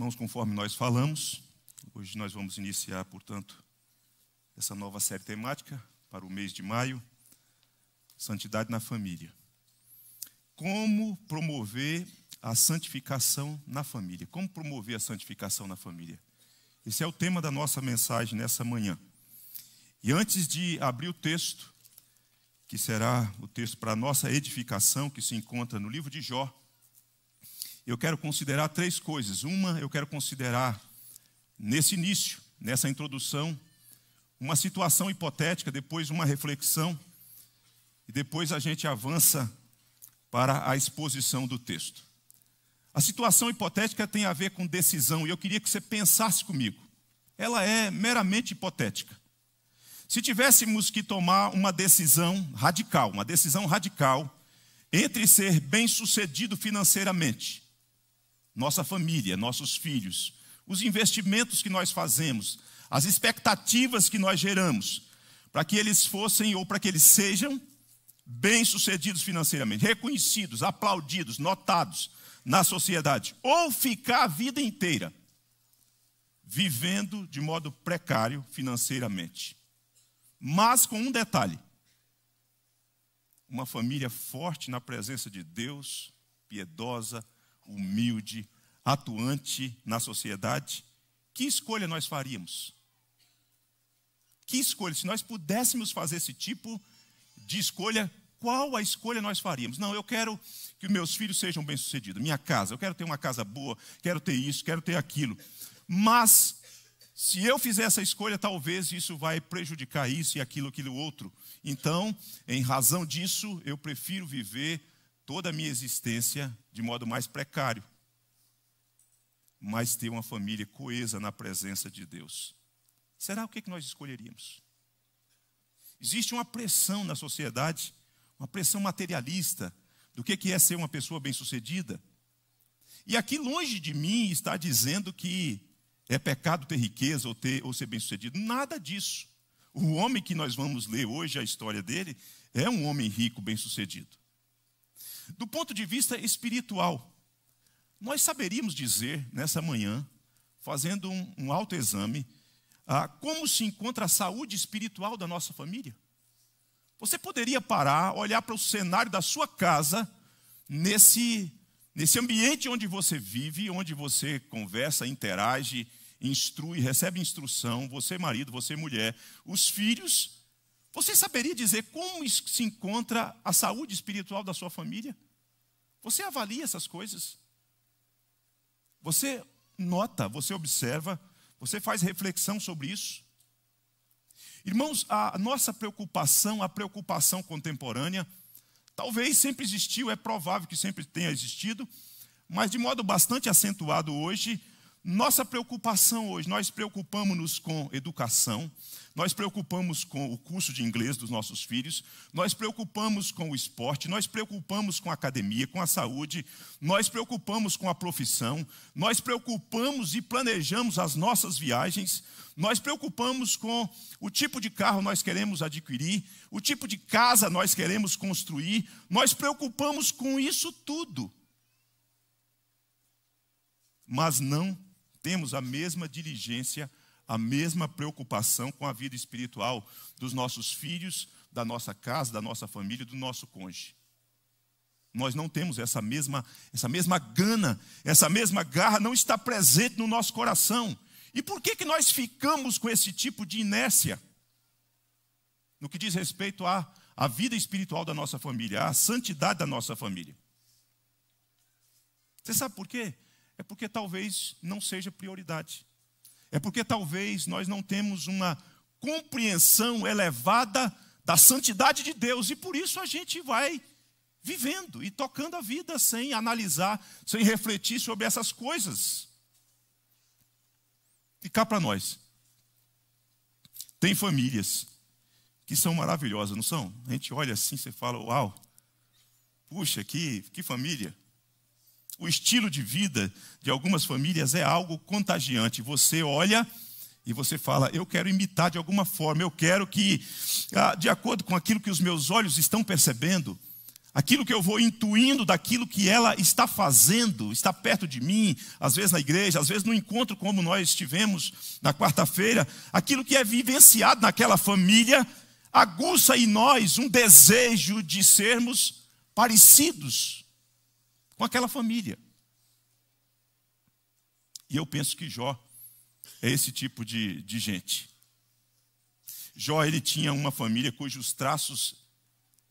Irmãos, conforme nós falamos, hoje nós vamos iniciar, portanto, essa nova série temática para o mês de maio, Santidade na Família. Como promover a santificação na família? Como promover a santificação na família? Esse é o tema da nossa mensagem nessa manhã. E antes de abrir o texto, que será o texto para a nossa edificação, que se encontra no livro de Jó, eu quero considerar três coisas. Uma, eu quero considerar nesse início, nessa introdução, uma situação hipotética, depois uma reflexão, e depois a gente avança para a exposição do texto. A situação hipotética tem a ver com decisão, e eu queria que você pensasse comigo. Ela é meramente hipotética. Se tivéssemos que tomar uma decisão radical, uma decisão radical entre ser bem-sucedido financeiramente nossa família, nossos filhos, os investimentos que nós fazemos, as expectativas que nós geramos, para que eles fossem ou para que eles sejam bem-sucedidos financeiramente, reconhecidos, aplaudidos, notados na sociedade, ou ficar a vida inteira vivendo de modo precário financeiramente. Mas com um detalhe: uma família forte na presença de Deus, piedosa, humilde, atuante na sociedade, que escolha nós faríamos? Que escolha? Se nós pudéssemos fazer esse tipo de escolha, qual a escolha nós faríamos? Não, eu quero que meus filhos sejam bem-sucedidos, minha casa, eu quero ter uma casa boa, quero ter isso, quero ter aquilo. Mas, se eu fizer essa escolha, talvez isso vai prejudicar isso e aquilo, aquilo outro. Então, em razão disso, eu prefiro viver toda a minha existência de modo mais precário, mas ter uma família coesa na presença de Deus. Será o que é nós escolheríamos? Existe uma pressão na sociedade, uma pressão materialista, do é que é ser uma pessoa bem-sucedida. E aqui longe de mim está dizendo que é pecado ter riqueza ou, ter, ou ser bem-sucedido. Nada disso. O homem que nós vamos ler hoje, a história dele, é um homem rico, bem-sucedido. Do ponto de vista espiritual, nós saberíamos dizer nessa manhã, fazendo um, um autoexame, ah, como se encontra a saúde espiritual da nossa família? Você poderia parar, olhar para o cenário da sua casa, nesse, nesse ambiente onde você vive, onde você conversa, interage, instrui, recebe instrução, você marido, você mulher, os filhos, você saberia dizer como se encontra a saúde espiritual da sua família? Você avalia essas coisas? Você nota, você observa, você faz reflexão sobre isso? Irmãos, a nossa preocupação, a preocupação contemporânea, talvez sempre existiu, é provável que sempre tenha existido, mas de modo bastante acentuado hoje, nossa preocupação hoje, nós preocupamos-nos com educação, nós preocupamos com o curso de inglês dos nossos filhos, nós preocupamos com o esporte, nós preocupamos com a academia, com a saúde, nós preocupamos com a profissão, nós preocupamos e planejamos as nossas viagens, nós preocupamos com o tipo de carro nós queremos adquirir, o tipo de casa nós queremos construir, nós preocupamos com isso tudo. Mas não temos a mesma diligência, a mesma preocupação com a vida espiritual dos nossos filhos, da nossa casa, da nossa família, do nosso cônjuge. Nós não temos essa mesma, essa mesma gana, essa mesma garra não está presente no nosso coração. E por que, que nós ficamos com esse tipo de inércia? No que diz respeito à, à vida espiritual da nossa família, à santidade da nossa família. Você sabe por quê? É porque talvez não seja prioridade. É porque talvez nós não temos uma compreensão elevada da santidade de Deus e por isso a gente vai vivendo e tocando a vida sem analisar, sem refletir sobre essas coisas. E cá para nós. Tem famílias que são maravilhosas, não são? A gente olha assim, você fala, uau, puxa, que, que família o estilo de vida de algumas famílias é algo contagiante. Você olha e você fala, eu quero imitar de alguma forma, eu quero que, ah, de acordo com aquilo que os meus olhos estão percebendo, aquilo que eu vou intuindo daquilo que ela está fazendo, está perto de mim, às vezes na igreja, às vezes no encontro como nós tivemos na quarta-feira, aquilo que é vivenciado naquela família aguça em nós um desejo de sermos parecidos com aquela família. E eu penso que Jó é esse tipo de, de gente. Jó, ele tinha uma família cujos traços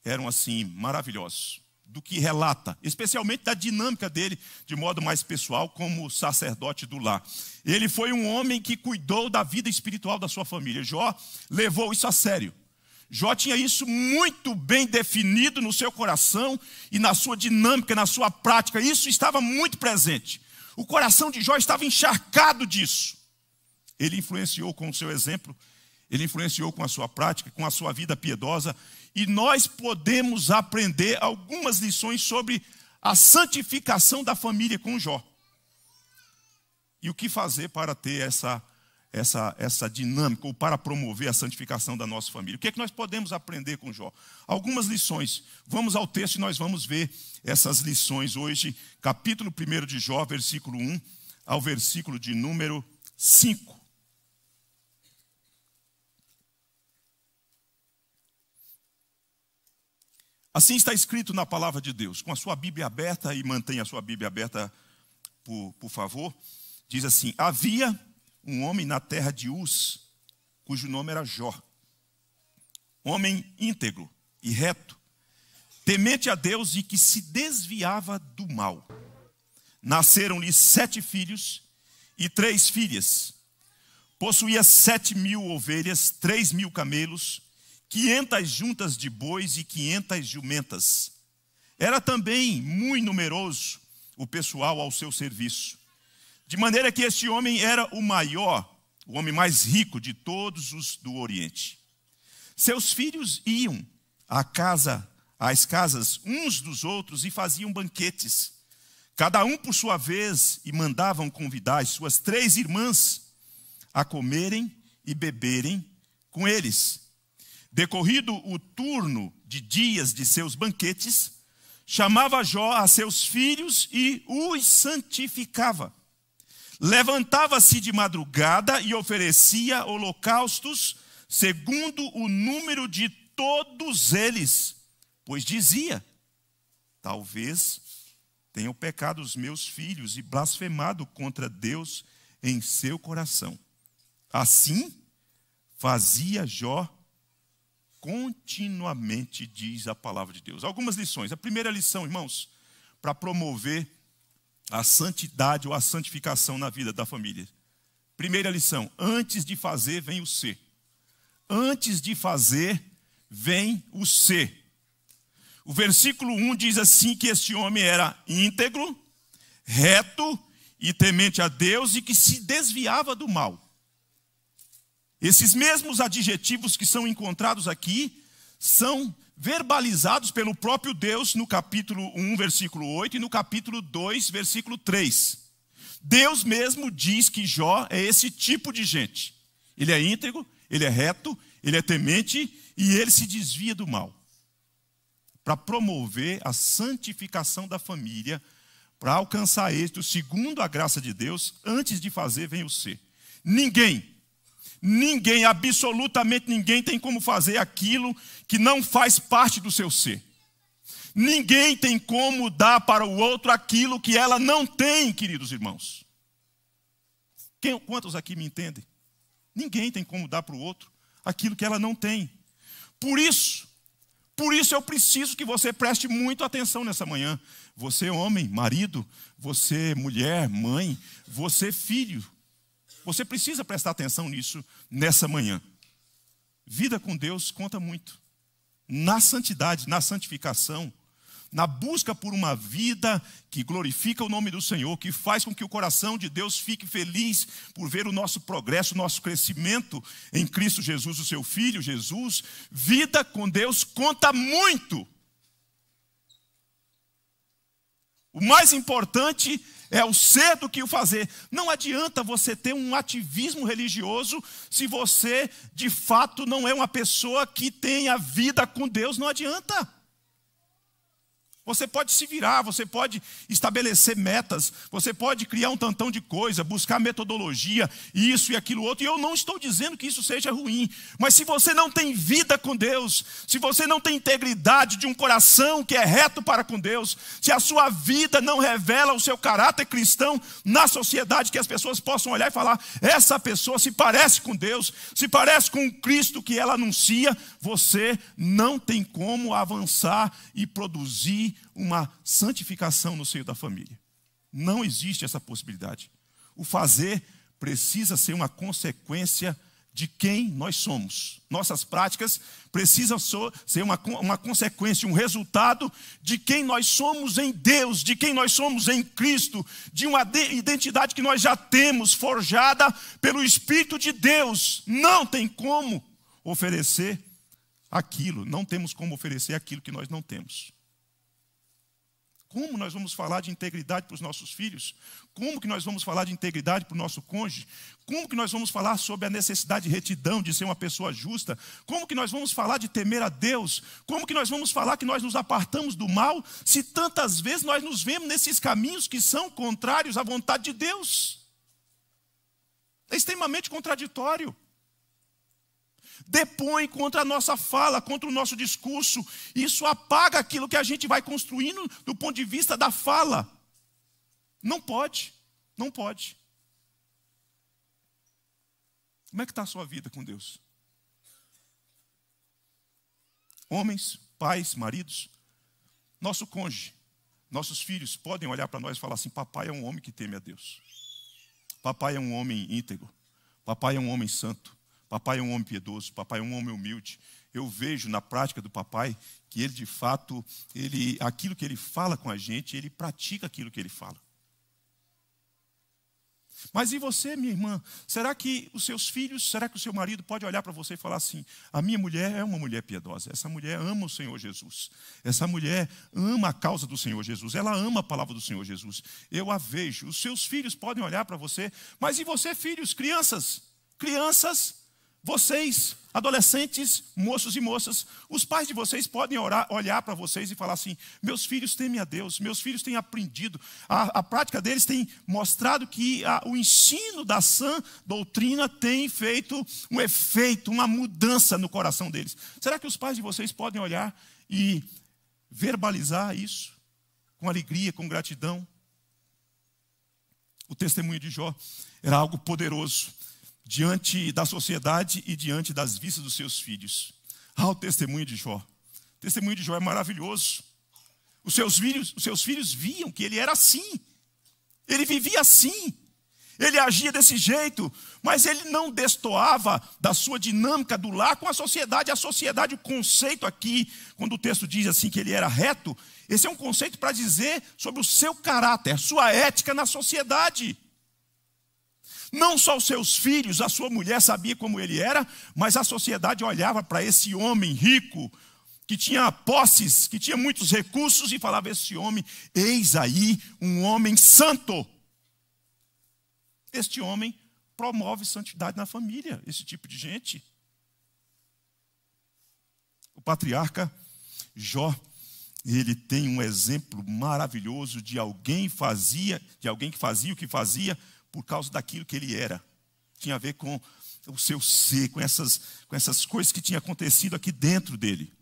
eram assim, maravilhosos. Do que relata, especialmente da dinâmica dele, de modo mais pessoal, como sacerdote do lar. Ele foi um homem que cuidou da vida espiritual da sua família. Jó levou isso a sério. Jó tinha isso muito bem definido no seu coração e na sua dinâmica, na sua prática. Isso estava muito presente. O coração de Jó estava encharcado disso. Ele influenciou com o seu exemplo, ele influenciou com a sua prática, com a sua vida piedosa, e nós podemos aprender algumas lições sobre a santificação da família com Jó. E o que fazer para ter essa essa, essa dinâmica ou para promover a santificação da nossa família. O que é que nós podemos aprender com Jó? Algumas lições. Vamos ao texto e nós vamos ver essas lições hoje, capítulo 1 de Jó, versículo 1 ao versículo de número 5. Assim está escrito na palavra de Deus, com a sua Bíblia aberta e mantenha a sua Bíblia aberta, por, por favor. Diz assim: Havia um homem na terra de Uz, cujo nome era Jó. Homem íntegro e reto, temente a Deus e que se desviava do mal. Nasceram-lhe sete filhos e três filhas. Possuía sete mil ovelhas, três mil camelos, quinhentas juntas de bois e quinhentas jumentas. Era também muito numeroso o pessoal ao seu serviço. De maneira que este homem era o maior, o homem mais rico de todos os do Oriente. Seus filhos iam à casa, às casas uns dos outros e faziam banquetes, cada um por sua vez, e mandavam convidar as suas três irmãs a comerem e beberem com eles. Decorrido o turno de dias de seus banquetes, chamava Jó a seus filhos e os santificava Levantava-se de madrugada e oferecia holocaustos segundo o número de todos eles, pois dizia: Talvez tenham pecado os meus filhos e blasfemado contra Deus em seu coração. Assim fazia Jó continuamente, diz a palavra de Deus. Algumas lições. A primeira lição, irmãos, para promover a santidade ou a santificação na vida da família. Primeira lição: antes de fazer, vem o ser. Antes de fazer, vem o ser. O versículo 1 diz assim: que este homem era íntegro, reto e temente a Deus e que se desviava do mal. Esses mesmos adjetivos que são encontrados aqui são verbalizados pelo próprio Deus no capítulo 1, versículo 8 e no capítulo 2, versículo 3. Deus mesmo diz que Jó é esse tipo de gente. Ele é íntegro, ele é reto, ele é temente e ele se desvia do mal. Para promover a santificação da família, para alcançar êxito segundo a graça de Deus, antes de fazer, vem o ser. Ninguém Ninguém, absolutamente ninguém, tem como fazer aquilo que não faz parte do seu ser. Ninguém tem como dar para o outro aquilo que ela não tem, queridos irmãos. Quem, quantos aqui me entendem? Ninguém tem como dar para o outro aquilo que ela não tem. Por isso, por isso eu preciso que você preste muito atenção nessa manhã. Você, homem, marido, você, mulher, mãe, você, filho, você precisa prestar atenção nisso nessa manhã. Vida com Deus conta muito. Na santidade, na santificação, na busca por uma vida que glorifica o nome do Senhor, que faz com que o coração de Deus fique feliz por ver o nosso progresso, o nosso crescimento em Cristo Jesus, o seu Filho Jesus. Vida com Deus conta muito. O mais importante é o ser do que o fazer. Não adianta você ter um ativismo religioso se você, de fato, não é uma pessoa que tem a vida com Deus. Não adianta. Você pode se virar, você pode estabelecer metas, você pode criar um tantão de coisa, buscar metodologia, isso e aquilo outro. E eu não estou dizendo que isso seja ruim, mas se você não tem vida com Deus, se você não tem integridade de um coração que é reto para com Deus, se a sua vida não revela o seu caráter cristão na sociedade, que as pessoas possam olhar e falar: essa pessoa se parece com Deus, se parece com o Cristo que ela anuncia, você não tem como avançar e produzir uma santificação no seio da família. Não existe essa possibilidade. O fazer precisa ser uma consequência de quem nós somos. Nossas práticas precisam ser uma, uma consequência, um resultado de quem nós somos em Deus, de quem nós somos em Cristo, de uma identidade que nós já temos, forjada pelo Espírito de Deus. Não tem como oferecer aquilo, não temos como oferecer aquilo que nós não temos como nós vamos falar de integridade para os nossos filhos? Como que nós vamos falar de integridade para o nosso cônjuge? Como que nós vamos falar sobre a necessidade de retidão, de ser uma pessoa justa? Como que nós vamos falar de temer a Deus? Como que nós vamos falar que nós nos apartamos do mal, se tantas vezes nós nos vemos nesses caminhos que são contrários à vontade de Deus? É extremamente contraditório depõe contra a nossa fala, contra o nosso discurso. Isso apaga aquilo que a gente vai construindo do ponto de vista da fala. Não pode, não pode. Como é que está a sua vida com Deus? Homens, pais, maridos, nosso cônjuge, nossos filhos podem olhar para nós e falar assim: Papai é um homem que teme a Deus. Papai é um homem íntegro. Papai é um homem santo. Papai é um homem piedoso, papai é um homem humilde. Eu vejo na prática do papai que ele de fato, ele aquilo que ele fala com a gente, ele pratica aquilo que ele fala. Mas e você, minha irmã? Será que os seus filhos, será que o seu marido pode olhar para você e falar assim: a minha mulher é uma mulher piedosa, essa mulher ama o Senhor Jesus, essa mulher ama a causa do Senhor Jesus, ela ama a palavra do Senhor Jesus, eu a vejo. Os seus filhos podem olhar para você, mas e você, filhos, crianças? Crianças vocês, adolescentes, moços e moças, os pais de vocês podem orar, olhar para vocês e falar assim: meus filhos temem a Deus, meus filhos têm aprendido, a, a prática deles tem mostrado que a, o ensino da sã doutrina tem feito um efeito, uma mudança no coração deles. Será que os pais de vocês podem olhar e verbalizar isso com alegria, com gratidão? O testemunho de Jó era algo poderoso diante da sociedade e diante das vistas dos seus filhos. Ah, o testemunho de Jó. O testemunho de Jó é maravilhoso. Os seus filhos, os seus filhos viam que ele era assim. Ele vivia assim. Ele agia desse jeito, mas ele não destoava da sua dinâmica do lar com a sociedade. A sociedade, o conceito aqui, quando o texto diz assim que ele era reto, esse é um conceito para dizer sobre o seu caráter, sua ética na sociedade. Não só os seus filhos, a sua mulher sabia como ele era, mas a sociedade olhava para esse homem rico, que tinha posses, que tinha muitos recursos, e falava: Esse homem, eis aí um homem santo. Este homem promove santidade na família, esse tipo de gente. O patriarca Jó, ele tem um exemplo maravilhoso de alguém fazia, de alguém que fazia o que fazia por causa daquilo que ele era. Tinha a ver com o seu ser, com essas, com essas coisas que tinham acontecido aqui dentro dele.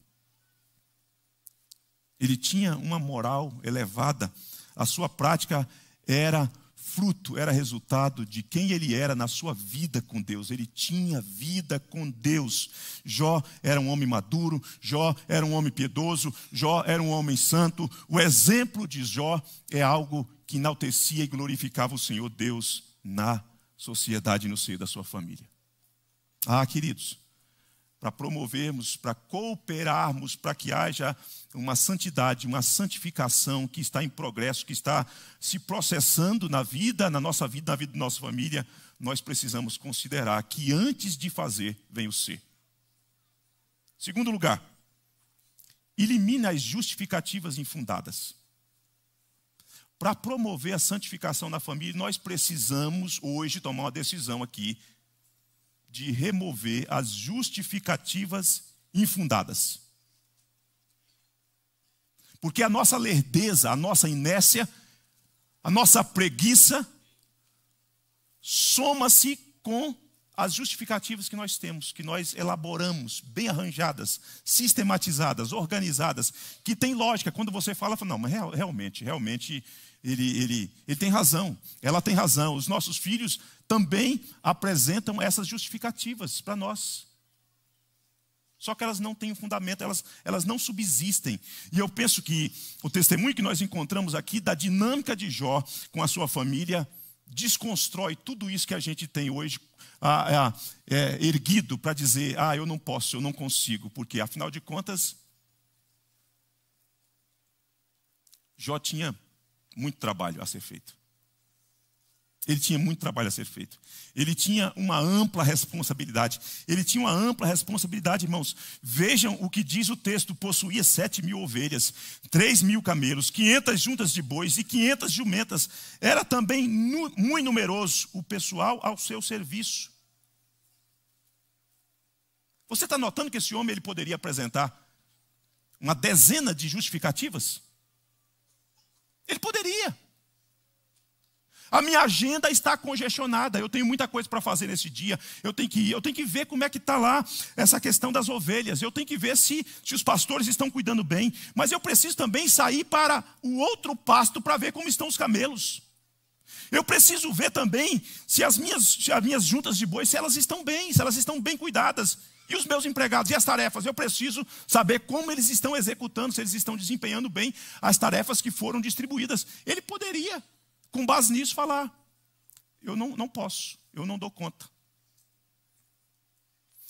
Ele tinha uma moral elevada, a sua prática era fruto era resultado de quem ele era na sua vida com Deus. Ele tinha vida com Deus. Jó era um homem maduro, Jó era um homem piedoso, Jó era um homem santo. O exemplo de Jó é algo que enaltecia e glorificava o Senhor Deus na sociedade no seio da sua família. Ah, queridos, para promovermos, para cooperarmos, para que haja uma santidade, uma santificação que está em progresso, que está se processando na vida, na nossa vida, na vida da nossa família, nós precisamos considerar que antes de fazer, vem o ser. Segundo lugar, elimina as justificativas infundadas. Para promover a santificação na família, nós precisamos hoje tomar uma decisão aqui de remover as justificativas infundadas. Porque a nossa lerdeza, a nossa inércia, a nossa preguiça soma-se com as justificativas que nós temos, que nós elaboramos, bem arranjadas, sistematizadas, organizadas, que tem lógica. Quando você fala, fala não, mas realmente, realmente ele, ele, ele tem razão, ela tem razão. Os nossos filhos também apresentam essas justificativas para nós. Só que elas não têm um fundamento, elas, elas não subsistem. E eu penso que o testemunho que nós encontramos aqui da dinâmica de Jó com a sua família desconstrói tudo isso que a gente tem hoje é, erguido para dizer: ah, eu não posso, eu não consigo, porque afinal de contas, Jó tinha muito trabalho a ser feito. Ele tinha muito trabalho a ser feito. Ele tinha uma ampla responsabilidade. Ele tinha uma ampla responsabilidade, irmãos. Vejam o que diz o texto: possuía sete mil ovelhas, três mil camelos, quinhentas juntas de bois e quinhentas jumentas. Era também muito numeroso o pessoal ao seu serviço. Você está notando que esse homem ele poderia apresentar uma dezena de justificativas? Ele poderia. A minha agenda está congestionada. Eu tenho muita coisa para fazer nesse dia. Eu tenho que ir, eu tenho que ver como é que está lá essa questão das ovelhas. Eu tenho que ver se, se os pastores estão cuidando bem. Mas eu preciso também sair para o outro pasto para ver como estão os camelos. Eu preciso ver também se as minhas, se as minhas juntas de boi, se elas estão bem, se elas estão bem cuidadas. E os meus empregados e as tarefas? Eu preciso saber como eles estão executando, se eles estão desempenhando bem as tarefas que foram distribuídas. Ele poderia, com base nisso, falar: eu não, não posso, eu não dou conta.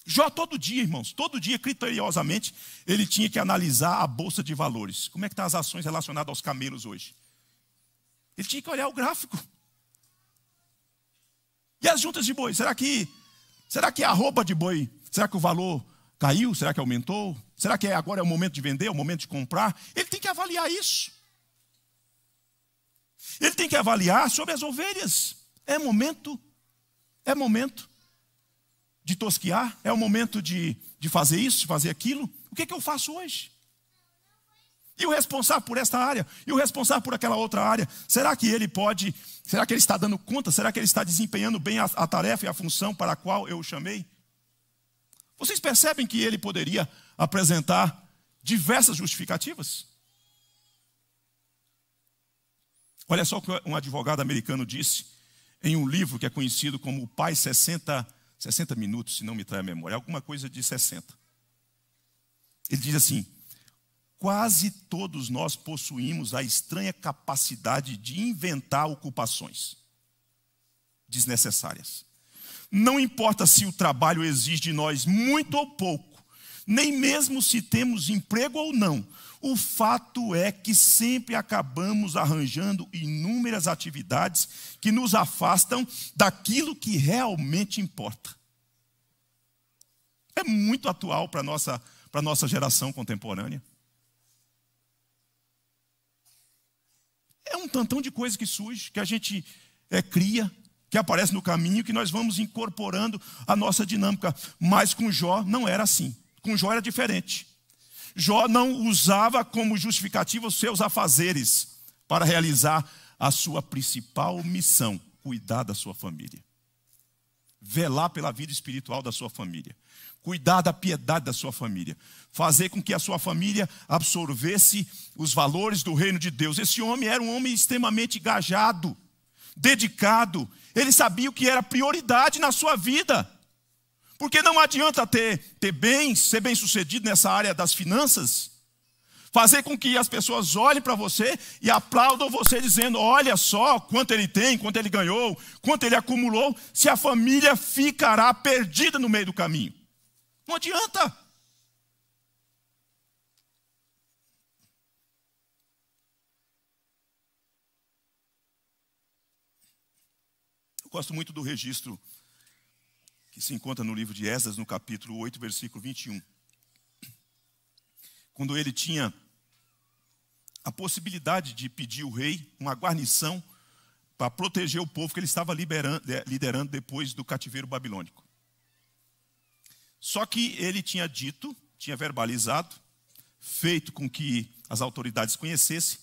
Jó, todo dia, irmãos, todo dia, criteriosamente, ele tinha que analisar a bolsa de valores. Como é que estão tá as ações relacionadas aos camelos hoje? Ele tinha que olhar o gráfico. E as juntas de boi? Será que será que é a roupa de boi Será que o valor caiu? Será que aumentou? Será que é, agora é o momento de vender, é o momento de comprar? Ele tem que avaliar isso. Ele tem que avaliar sobre as ovelhas. É momento, é momento de tosquear, é o momento de, de fazer isso, de fazer aquilo. O que, é que eu faço hoje? E o responsável por esta área, e o responsável por aquela outra área, será que ele pode, será que ele está dando conta, será que ele está desempenhando bem a, a tarefa e a função para a qual eu o chamei? Vocês percebem que ele poderia apresentar diversas justificativas? Olha só o que um advogado americano disse em um livro que é conhecido como O Pai 60, 60 Minutos, se não me trai a memória, alguma coisa de 60. Ele diz assim: quase todos nós possuímos a estranha capacidade de inventar ocupações desnecessárias. Não importa se o trabalho exige de nós muito ou pouco, nem mesmo se temos emprego ou não, o fato é que sempre acabamos arranjando inúmeras atividades que nos afastam daquilo que realmente importa. É muito atual para a nossa, nossa geração contemporânea. É um tantão de coisa que surge, que a gente é, cria, que aparece no caminho que nós vamos incorporando a nossa dinâmica. Mas com Jó não era assim. Com Jó era diferente. Jó não usava como justificativa os seus afazeres para realizar a sua principal missão, cuidar da sua família. Velar pela vida espiritual da sua família, cuidar da piedade da sua família, fazer com que a sua família absorvesse os valores do reino de Deus. Esse homem era um homem extremamente engajado dedicado, ele sabia o que era prioridade na sua vida. Porque não adianta ter, ter bens, ser bem sucedido nessa área das finanças, fazer com que as pessoas olhem para você e aplaudam você, dizendo: Olha só quanto ele tem, quanto ele ganhou, quanto ele acumulou, se a família ficará perdida no meio do caminho. Não adianta. Eu gosto muito do registro que se encontra no livro de Esdras, no capítulo 8, versículo 21. Quando ele tinha a possibilidade de pedir o rei uma guarnição para proteger o povo que ele estava liderando depois do cativeiro babilônico. Só que ele tinha dito, tinha verbalizado, feito com que as autoridades conhecessem,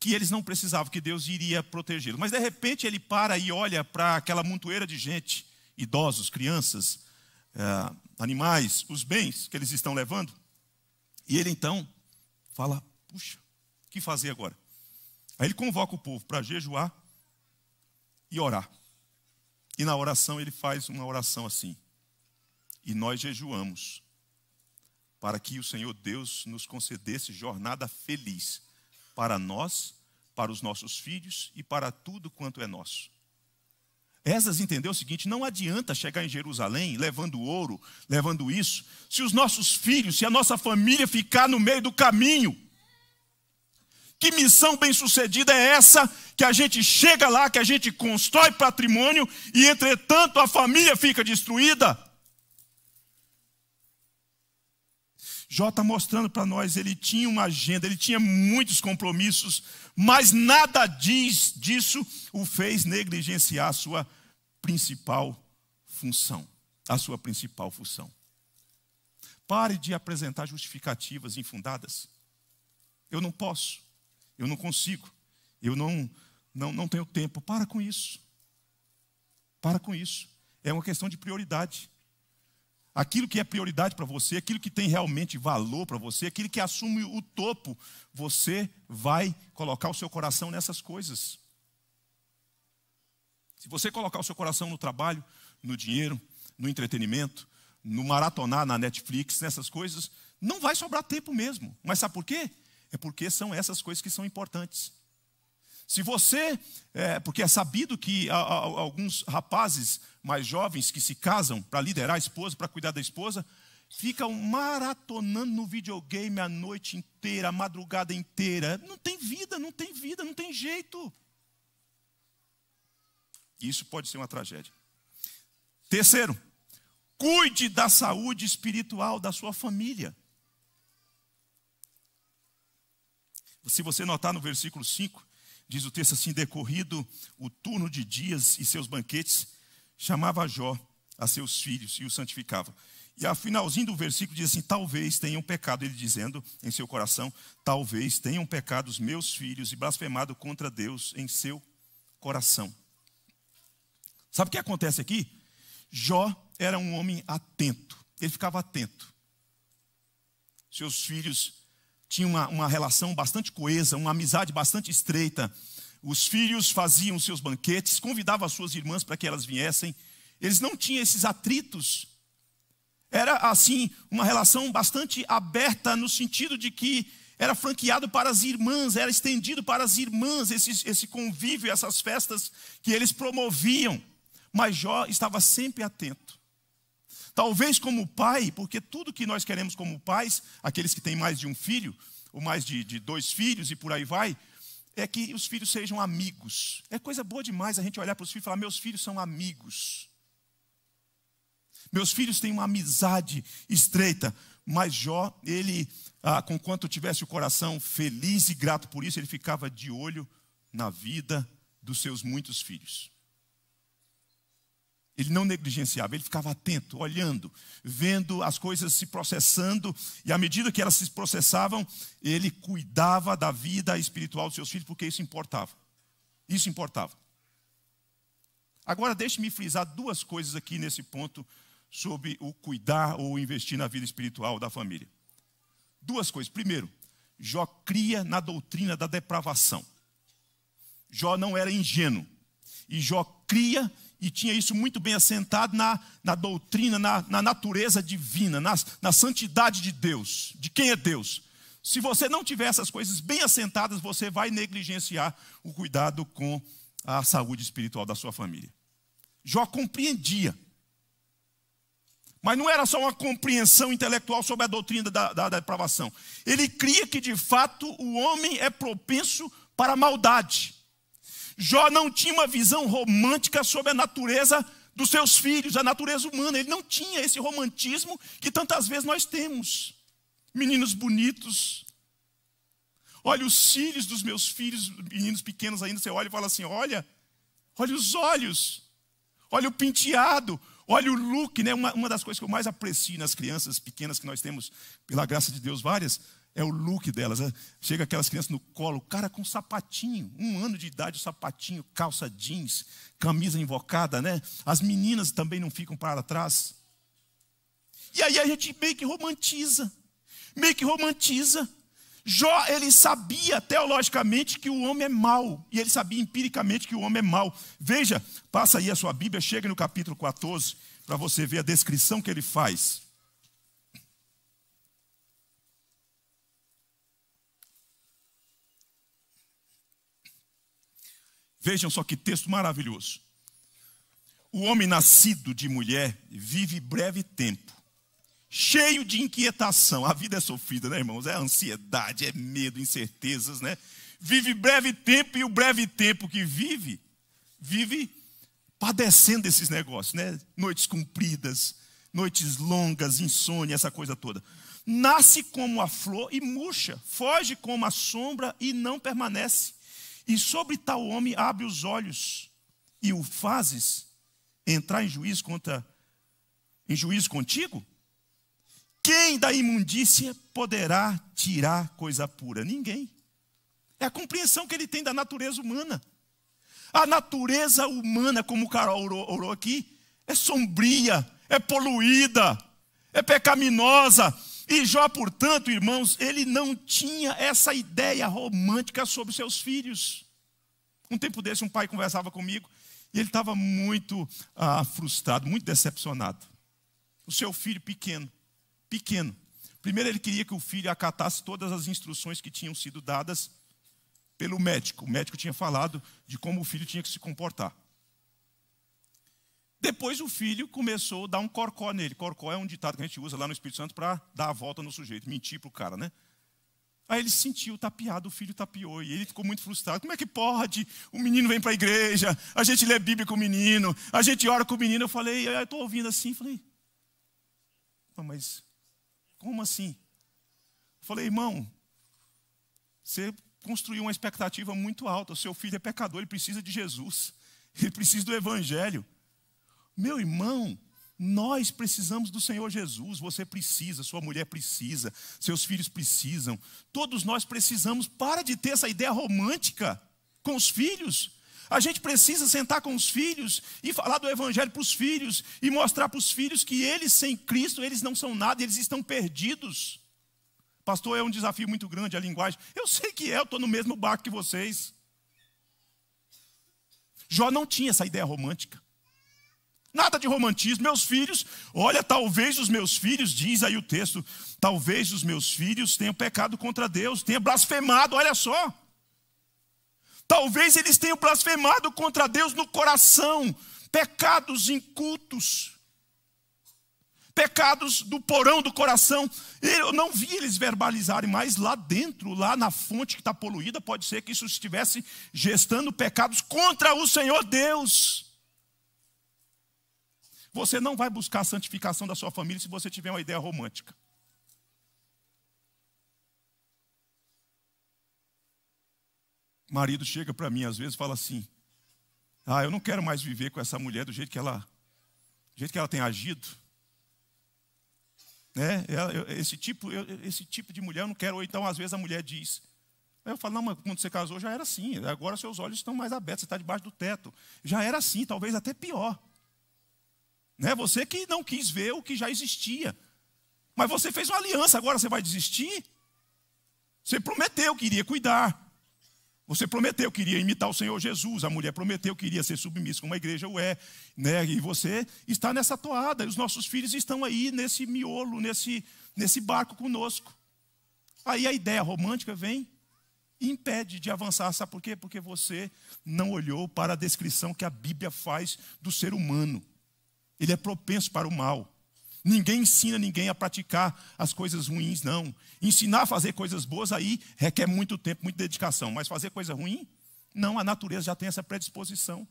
que eles não precisavam, que Deus iria protegê-los. Mas de repente ele para e olha para aquela montoeira de gente, idosos, crianças, é, animais, os bens que eles estão levando, e ele então fala: puxa, o que fazer agora? Aí ele convoca o povo para jejuar e orar. E na oração ele faz uma oração assim: E nós jejuamos para que o Senhor Deus nos concedesse jornada feliz para nós, para os nossos filhos e para tudo quanto é nosso. Essas, entendeu o seguinte: não adianta chegar em Jerusalém levando ouro, levando isso, se os nossos filhos, se a nossa família ficar no meio do caminho. Que missão bem-sucedida é essa que a gente chega lá, que a gente constrói patrimônio e, entretanto, a família fica destruída? Jó está mostrando para nós, ele tinha uma agenda, ele tinha muitos compromissos, mas nada diz, disso o fez negligenciar a sua principal função. A sua principal função. Pare de apresentar justificativas infundadas. Eu não posso, eu não consigo, eu não, não, não tenho tempo. Para com isso. Para com isso. É uma questão de prioridade aquilo que é prioridade para você, aquilo que tem realmente valor para você, aquilo que assume o topo, você vai colocar o seu coração nessas coisas. Se você colocar o seu coração no trabalho, no dinheiro, no entretenimento, no maratonar na Netflix, nessas coisas, não vai sobrar tempo mesmo. Mas sabe por quê? É porque são essas coisas que são importantes. Se você, é, porque é sabido que a, a, alguns rapazes mais jovens que se casam para liderar a esposa, para cuidar da esposa, ficam maratonando no videogame a noite inteira, a madrugada inteira. Não tem vida, não tem vida, não tem jeito. Isso pode ser uma tragédia. Terceiro, cuide da saúde espiritual da sua família. Se você notar no versículo 5, diz o texto assim: decorrido o turno de dias e seus banquetes, chamava Jó a seus filhos e os santificava. E ao finalzinho do versículo diz assim: Talvez tenham pecado, ele dizendo em seu coração: Talvez tenham pecado os meus filhos e blasfemado contra Deus em seu coração. Sabe o que acontece aqui? Jó era um homem atento, ele ficava atento. Seus filhos tinha uma, uma relação bastante coesa, uma amizade bastante estreita. Os filhos faziam seus banquetes, convidavam as suas irmãs para que elas viessem. Eles não tinham esses atritos. Era, assim, uma relação bastante aberta, no sentido de que era franqueado para as irmãs, era estendido para as irmãs esse, esse convívio, essas festas que eles promoviam. Mas Jó estava sempre atento Talvez como pai, porque tudo que nós queremos como pais, aqueles que têm mais de um filho, ou mais de, de dois filhos e por aí vai, é que os filhos sejam amigos. É coisa boa demais a gente olhar para os filhos e falar: meus filhos são amigos. Meus filhos têm uma amizade estreita, mas Jó, ele, ah, conquanto tivesse o coração feliz e grato por isso, ele ficava de olho na vida dos seus muitos filhos. Ele não negligenciava, ele ficava atento, olhando, vendo as coisas se processando, e à medida que elas se processavam, ele cuidava da vida espiritual dos seus filhos, porque isso importava. Isso importava. Agora, deixe-me frisar duas coisas aqui nesse ponto sobre o cuidar ou investir na vida espiritual da família. Duas coisas. Primeiro, Jó cria na doutrina da depravação. Jó não era ingênuo. E Jó cria e tinha isso muito bem assentado na, na doutrina, na, na natureza divina, na, na santidade de Deus, de quem é Deus. Se você não tiver essas coisas bem assentadas, você vai negligenciar o cuidado com a saúde espiritual da sua família. Jó compreendia. Mas não era só uma compreensão intelectual sobre a doutrina da, da, da depravação. Ele cria que, de fato, o homem é propenso para a maldade. Jó não tinha uma visão romântica sobre a natureza dos seus filhos, a natureza humana. Ele não tinha esse romantismo que tantas vezes nós temos. Meninos bonitos. Olha os cílios dos meus filhos, meninos pequenos ainda, você olha e fala assim: olha, olha os olhos, olha o penteado, olha o look, né? Uma, uma das coisas que eu mais aprecio nas crianças pequenas que nós temos, pela graça de Deus, várias, é o look delas. Né? Chega aquelas crianças no colo, o cara com sapatinho, um ano de idade, o sapatinho, calça jeans, camisa invocada, né? As meninas também não ficam para trás. E aí a gente meio que romantiza, meio que romantiza. Jó, ele sabia teologicamente que o homem é mau, e ele sabia empiricamente que o homem é mau. Veja, passa aí a sua Bíblia, chega no capítulo 14, para você ver a descrição que ele faz. Vejam só que texto maravilhoso. O homem nascido de mulher vive breve tempo, cheio de inquietação. A vida é sofrida, né, irmãos? É ansiedade, é medo, incertezas, né? Vive breve tempo e o breve tempo que vive, vive padecendo esses negócios, né? Noites compridas, noites longas, insônia, essa coisa toda. Nasce como a flor e murcha, foge como a sombra e não permanece e sobre tal homem abre os olhos e o fazes entrar em juízo contra em juízo contigo? Quem da imundícia poderá tirar coisa pura? Ninguém. É a compreensão que ele tem da natureza humana. A natureza humana, como o Carol orou, orou aqui, é sombria, é poluída, é pecaminosa, e Jó, portanto, irmãos, ele não tinha essa ideia romântica sobre seus filhos. Um tempo desse, um pai conversava comigo e ele estava muito ah, frustrado, muito decepcionado. O seu filho pequeno, pequeno. Primeiro, ele queria que o filho acatasse todas as instruções que tinham sido dadas pelo médico. O médico tinha falado de como o filho tinha que se comportar. Depois o filho começou a dar um corcó nele. Corcó é um ditado que a gente usa lá no Espírito Santo para dar a volta no sujeito, mentir para o cara, né? Aí ele sentiu tapeado, o filho tapeou, e ele ficou muito frustrado. Como é que pode? O menino vem para a igreja, a gente lê Bíblia com o menino, a gente ora com o menino. Eu falei, eu estou ouvindo assim, falei, mas como assim? Eu falei, irmão, você construiu uma expectativa muito alta, o seu filho é pecador, ele precisa de Jesus, ele precisa do Evangelho. Meu irmão, nós precisamos do Senhor Jesus, você precisa, sua mulher precisa, seus filhos precisam, todos nós precisamos. Para de ter essa ideia romântica com os filhos. A gente precisa sentar com os filhos e falar do Evangelho para os filhos e mostrar para os filhos que eles sem Cristo, eles não são nada, eles estão perdidos. Pastor, é um desafio muito grande a linguagem. Eu sei que é, eu estou no mesmo barco que vocês. Jó não tinha essa ideia romântica. Nada de romantismo. Meus filhos, olha, talvez os meus filhos, diz aí o texto, talvez os meus filhos tenham pecado contra Deus, tenham blasfemado, olha só. Talvez eles tenham blasfemado contra Deus no coração, pecados incultos, pecados do porão do coração. Eu não vi eles verbalizarem, mas lá dentro, lá na fonte que está poluída, pode ser que isso estivesse gestando pecados contra o Senhor Deus. Você não vai buscar a santificação da sua família se você tiver uma ideia romântica. O marido chega para mim às vezes e fala assim: "Ah, eu não quero mais viver com essa mulher do jeito que ela do jeito que ela tem agido". Né? Esse tipo, esse tipo de mulher eu não quero. Ou então às vezes a mulher diz: Aí eu falo, não, mas quando você casou já era assim, agora seus olhos estão mais abertos, você está debaixo do teto. Já era assim, talvez até pior. Né? Você que não quis ver o que já existia. Mas você fez uma aliança, agora você vai desistir? Você prometeu que iria cuidar. Você prometeu que iria imitar o Senhor Jesus. A mulher prometeu que iria ser submissa como a igreja o é. Né? E você está nessa toada. E os nossos filhos estão aí nesse miolo, nesse, nesse barco conosco. Aí a ideia romântica vem e impede de avançar. Sabe por quê? Porque você não olhou para a descrição que a Bíblia faz do ser humano ele é propenso para o mal. Ninguém ensina ninguém a praticar as coisas ruins, não. Ensinar a fazer coisas boas aí requer muito tempo, muita dedicação, mas fazer coisa ruim, não, a natureza já tem essa predisposição.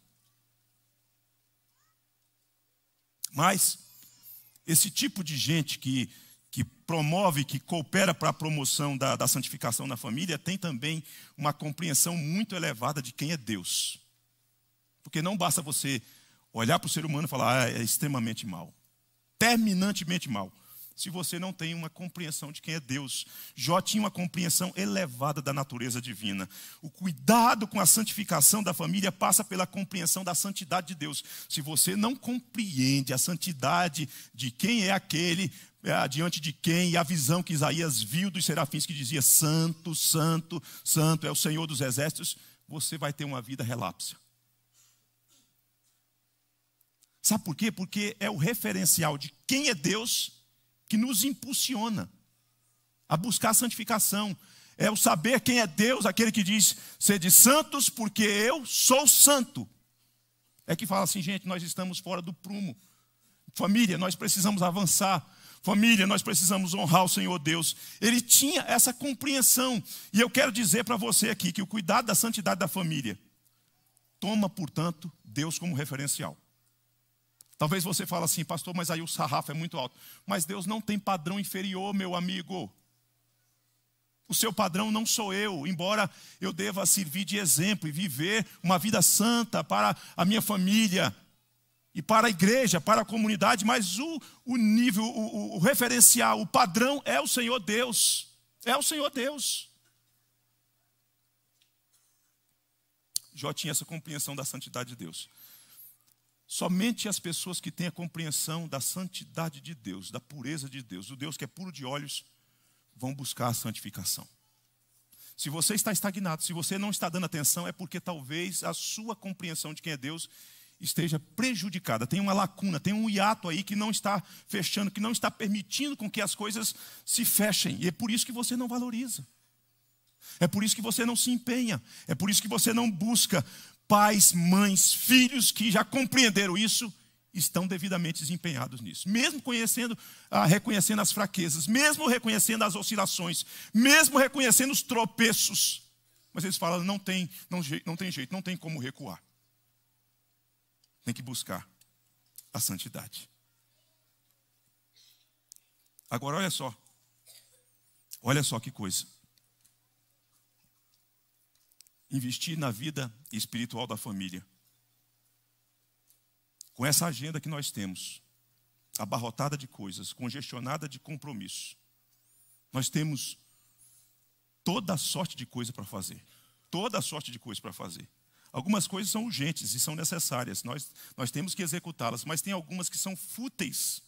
Mas esse tipo de gente que, que promove, que coopera para a promoção da, da santificação na família, tem também uma compreensão muito elevada de quem é Deus. Porque não basta você olhar para o ser humano e falar, ah, é extremamente mal. Terminantemente mal. Se você não tem uma compreensão de quem é Deus, Jó tinha uma compreensão elevada da natureza divina. O cuidado com a santificação da família passa pela compreensão da santidade de Deus. Se você não compreende a santidade de quem é aquele, é, diante de quem e a visão que Isaías viu dos serafins que dizia: Santo, Santo, Santo é o Senhor dos Exércitos, você vai ter uma vida relapsa. Sabe por quê? Porque é o referencial de quem é Deus que nos impulsiona a buscar a santificação. É o saber quem é Deus, aquele que diz: sede santos, porque eu sou santo. É que fala assim, gente, nós estamos fora do prumo. Família, nós precisamos avançar. Família, nós precisamos honrar o Senhor Deus. Ele tinha essa compreensão. E eu quero dizer para você aqui que o cuidado da santidade da família toma, portanto, Deus como referencial. Talvez você fale assim, pastor, mas aí o sarrafo é muito alto. Mas Deus não tem padrão inferior, meu amigo. O seu padrão não sou eu, embora eu deva servir de exemplo e viver uma vida santa para a minha família e para a igreja, para a comunidade, mas o, o nível, o, o, o referencial, o padrão é o Senhor Deus. É o Senhor Deus. Jó tinha essa compreensão da santidade de Deus. Somente as pessoas que têm a compreensão da santidade de Deus, da pureza de Deus, o Deus que é puro de olhos, vão buscar a santificação. Se você está estagnado, se você não está dando atenção, é porque talvez a sua compreensão de quem é Deus esteja prejudicada. Tem uma lacuna, tem um hiato aí que não está fechando, que não está permitindo com que as coisas se fechem. E é por isso que você não valoriza. É por isso que você não se empenha. É por isso que você não busca pais, mães, filhos que já compreenderam isso estão devidamente desempenhados nisso. Mesmo conhecendo, ah, reconhecendo as fraquezas, mesmo reconhecendo as oscilações, mesmo reconhecendo os tropeços, mas eles falam não tem, não, não tem jeito, não tem como recuar. Tem que buscar a santidade. Agora olha só. Olha só que coisa investir na vida espiritual da família. Com essa agenda que nós temos, abarrotada de coisas, congestionada de compromissos, nós temos toda a sorte de coisa para fazer. Toda a sorte de coisa para fazer. Algumas coisas são urgentes e são necessárias, nós, nós temos que executá-las, mas tem algumas que são fúteis.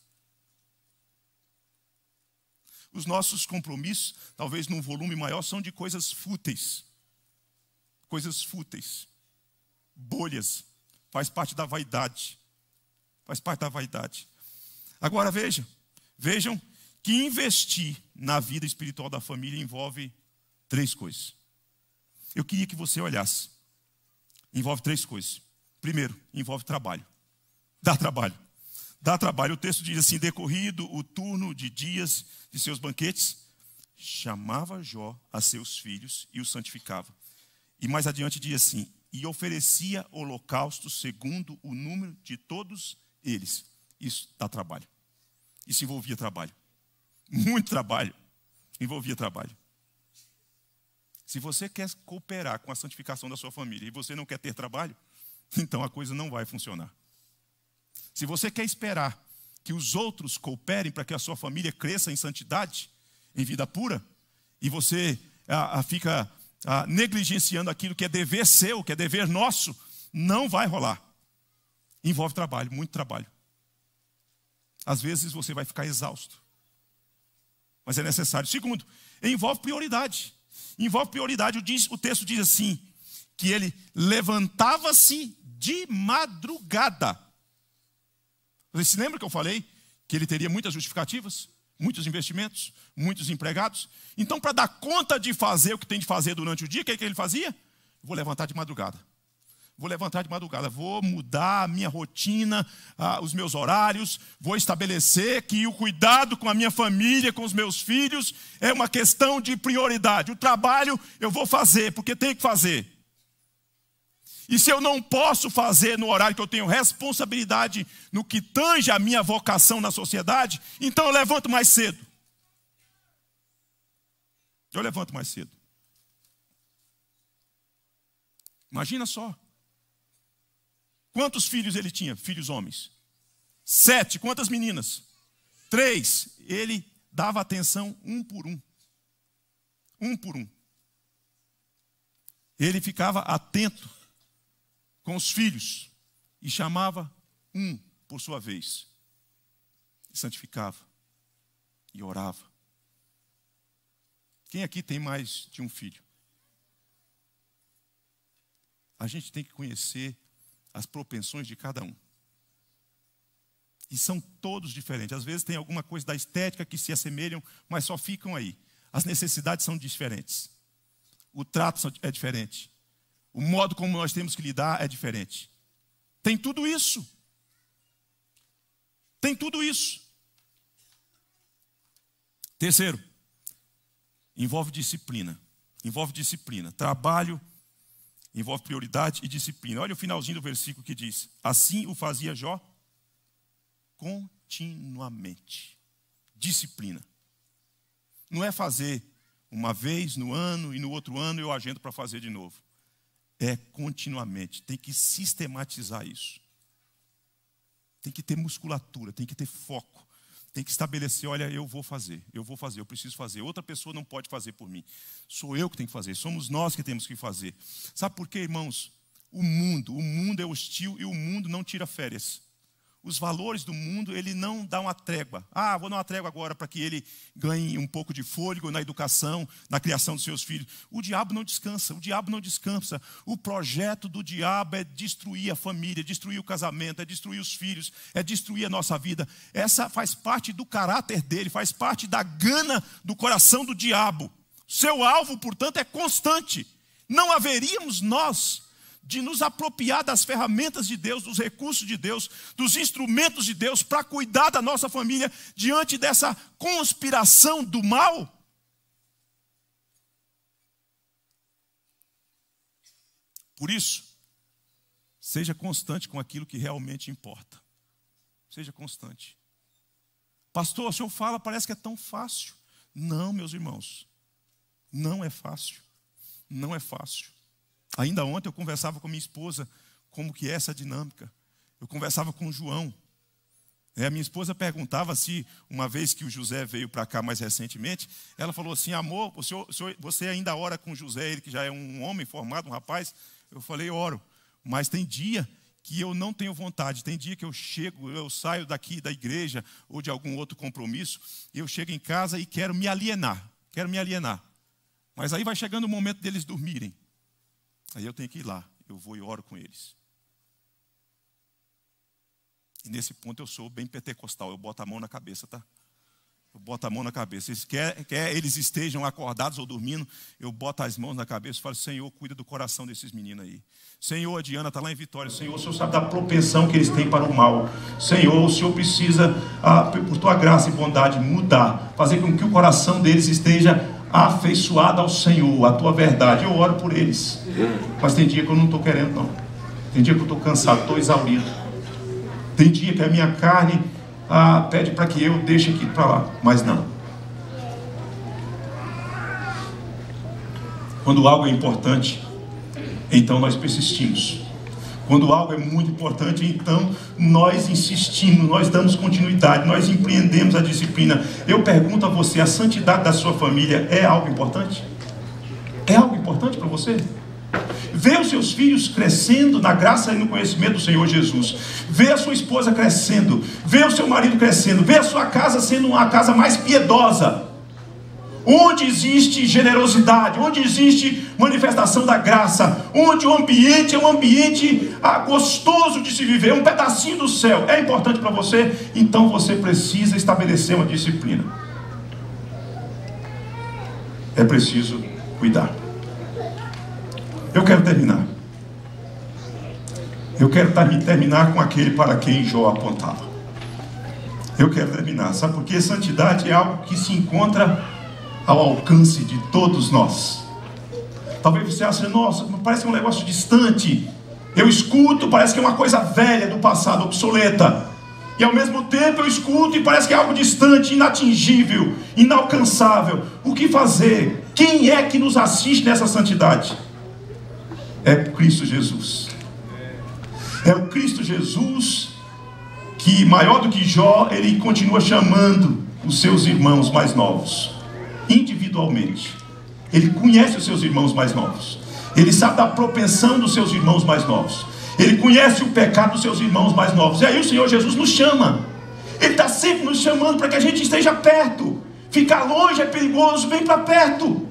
Os nossos compromissos, talvez num volume maior, são de coisas fúteis coisas fúteis, bolhas, faz parte da vaidade. Faz parte da vaidade. Agora veja, vejam que investir na vida espiritual da família envolve três coisas. Eu queria que você olhasse. Envolve três coisas. Primeiro, envolve trabalho. Dá trabalho. Dá trabalho. O texto diz assim: decorrido o turno de dias de seus banquetes, chamava Jó a seus filhos e os santificava. E mais adiante diz assim: e oferecia holocausto segundo o número de todos eles. Isso dá trabalho. Isso envolvia trabalho. Muito trabalho. Envolvia trabalho. Se você quer cooperar com a santificação da sua família e você não quer ter trabalho, então a coisa não vai funcionar. Se você quer esperar que os outros cooperem para que a sua família cresça em santidade, em vida pura, e você a, ah, a, ah, fica ah, negligenciando aquilo que é dever seu, que é dever nosso, não vai rolar. Envolve trabalho, muito trabalho. Às vezes você vai ficar exausto, mas é necessário. Segundo, envolve prioridade. Envolve prioridade. O, diz, o texto diz assim: que ele levantava-se de madrugada. Você se lembra que eu falei que ele teria muitas justificativas? muitos investimentos, muitos empregados. Então, para dar conta de fazer o que tem de fazer durante o dia, o que, é que ele fazia? Vou levantar de madrugada. Vou levantar de madrugada, vou mudar a minha rotina, ah, os meus horários, vou estabelecer que o cuidado com a minha família, com os meus filhos, é uma questão de prioridade. O trabalho eu vou fazer, porque tenho que fazer. E se eu não posso fazer no horário que eu tenho responsabilidade no que tange a minha vocação na sociedade, então eu levanto mais cedo. Eu levanto mais cedo. Imagina só. Quantos filhos ele tinha? Filhos homens. Sete. Quantas meninas? Três. Ele dava atenção um por um. Um por um. Ele ficava atento com os filhos e chamava um por sua vez, e santificava e orava. Quem aqui tem mais de um filho? A gente tem que conhecer as propensões de cada um. E são todos diferentes. Às vezes tem alguma coisa da estética que se assemelham, mas só ficam aí. As necessidades são diferentes. O trato é diferente. O modo como nós temos que lidar é diferente. Tem tudo isso. Tem tudo isso. Terceiro, envolve disciplina. Envolve disciplina. Trabalho envolve prioridade e disciplina. Olha o finalzinho do versículo que diz: Assim o fazia Jó continuamente. Disciplina. Não é fazer uma vez no ano e no outro ano eu agendo para fazer de novo é continuamente, tem que sistematizar isso. Tem que ter musculatura, tem que ter foco, tem que estabelecer: olha, eu vou fazer, eu vou fazer, eu preciso fazer. Outra pessoa não pode fazer por mim, sou eu que tenho que fazer, somos nós que temos que fazer. Sabe por quê, irmãos? O mundo, o mundo é hostil e o mundo não tira férias os valores do mundo, ele não dá uma trégua. Ah, vou dar uma trégua agora para que ele ganhe um pouco de fôlego na educação, na criação dos seus filhos. O diabo não descansa, o diabo não descansa. O projeto do diabo é destruir a família, é destruir o casamento, é destruir os filhos, é destruir a nossa vida. Essa faz parte do caráter dele, faz parte da gana do coração do diabo. Seu alvo, portanto, é constante. Não haveríamos nós de nos apropriar das ferramentas de Deus, dos recursos de Deus, dos instrumentos de Deus para cuidar da nossa família diante dessa conspiração do mal? Por isso, seja constante com aquilo que realmente importa. Seja constante. Pastor, o senhor fala, parece que é tão fácil. Não, meus irmãos. Não é fácil. Não é fácil. Ainda ontem eu conversava com minha esposa como que é essa dinâmica. Eu conversava com o João. É, a minha esposa perguntava se, uma vez que o José veio para cá mais recentemente, ela falou assim: amor, o senhor, o senhor, você ainda ora com o José, ele que já é um homem formado, um rapaz. Eu falei: oro, mas tem dia que eu não tenho vontade. Tem dia que eu chego, eu saio daqui da igreja ou de algum outro compromisso, eu chego em casa e quero me alienar, quero me alienar. Mas aí vai chegando o momento deles dormirem. Aí eu tenho que ir lá, eu vou e oro com eles. E nesse ponto eu sou bem pentecostal, eu boto a mão na cabeça, tá? Eu boto a mão na cabeça. quer, quer eles estejam acordados ou dormindo, eu boto as mãos na cabeça e falo: Senhor, cuida do coração desses meninos aí. Senhor, a Diana está lá em Vitória. Senhor, o Senhor sabe da propensão que eles têm para o mal. Senhor, o Senhor precisa, ah, por tua graça e bondade, mudar, fazer com que o coração deles esteja afeiçoado ao Senhor, à tua verdade. Eu oro por eles. Mas tem dia que eu não estou querendo, não. Tem dia que eu estou cansado, estou exaurido. Tem dia que a minha carne ah, pede para que eu deixe aqui para lá. Mas não. Quando algo é importante, então nós persistimos. Quando algo é muito importante, então nós insistimos, nós damos continuidade, nós empreendemos a disciplina. Eu pergunto a você, a santidade da sua família é algo importante? É algo importante para você? Ver os seus filhos crescendo na graça e no conhecimento do Senhor Jesus. ver a sua esposa crescendo. ver o seu marido crescendo. ver a sua casa sendo uma casa mais piedosa. Onde existe generosidade, onde existe manifestação da graça, onde o ambiente é um ambiente ah, gostoso de se viver, um pedacinho do céu, é importante para você, então você precisa estabelecer uma disciplina. É preciso cuidar. Eu quero terminar. Eu quero terminar com aquele para quem Jó apontava. Eu quero terminar, sabe? Porque santidade é algo que se encontra ao alcance de todos nós. Talvez você ache, nossa, parece um negócio distante. Eu escuto, parece que é uma coisa velha do passado, obsoleta. E ao mesmo tempo eu escuto e parece que é algo distante, inatingível, inalcançável. O que fazer? Quem é que nos assiste nessa santidade? É Cristo Jesus. É o Cristo Jesus que, maior do que Jó, ele continua chamando os seus irmãos mais novos individualmente. Ele conhece os seus irmãos mais novos. Ele sabe da propensão dos seus irmãos mais novos. Ele conhece o pecado dos seus irmãos mais novos. E aí o Senhor Jesus nos chama. Ele está sempre nos chamando para que a gente esteja perto. Ficar longe é perigoso, vem para perto.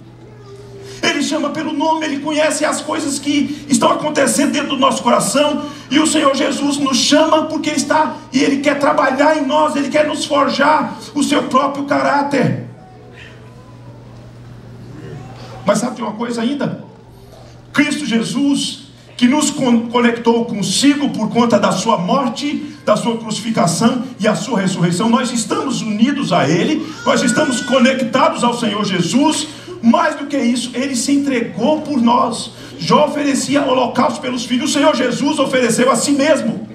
Ele chama pelo nome, ele conhece as coisas que estão acontecendo dentro do nosso coração. E o Senhor Jesus nos chama porque ele está e ele quer trabalhar em nós, ele quer nos forjar o seu próprio caráter. Mas sabe de uma coisa ainda? Cristo Jesus, que nos conectou consigo por conta da sua morte, da sua crucificação e a sua ressurreição, nós estamos unidos a Ele, nós estamos conectados ao Senhor Jesus. Mais do que isso, Ele se entregou por nós. Já oferecia holocausto pelos filhos, o Senhor Jesus ofereceu a si mesmo,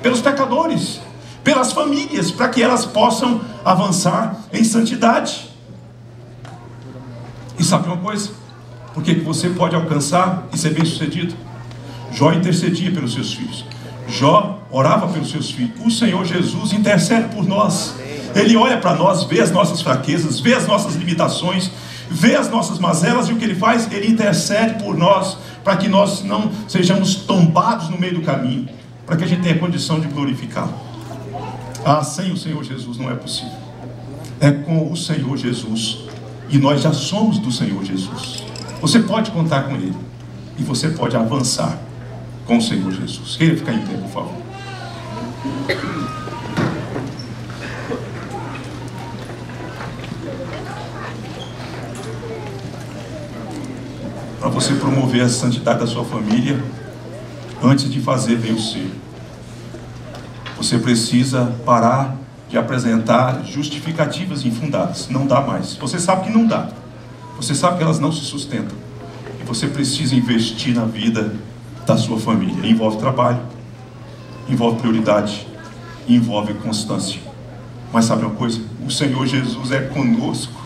pelos pecadores, pelas famílias, para que elas possam avançar em santidade. E sabe uma coisa? Porque você pode alcançar e ser bem sucedido. Jó intercedia pelos seus filhos. Jó orava pelos seus filhos. O Senhor Jesus intercede por nós. Ele olha para nós, vê as nossas fraquezas, vê as nossas limitações, vê as nossas mazelas e o que ele faz? Ele intercede por nós, para que nós não sejamos tombados no meio do caminho, para que a gente tenha condição de glorificá-lo. Ah, sem o Senhor Jesus não é possível. É com o Senhor Jesus e nós já somos do Senhor Jesus. Você pode contar com Ele. E você pode avançar com o Senhor Jesus. Queira ficar em então, pé, por favor. Para você promover a santidade da sua família, antes de fazer bem o Você precisa parar de apresentar justificativas infundadas. Não dá mais. Você sabe que não dá. Você sabe que elas não se sustentam. E você precisa investir na vida da sua família. Envolve trabalho, envolve prioridade, envolve constância. Mas sabe uma coisa? O Senhor Jesus é conosco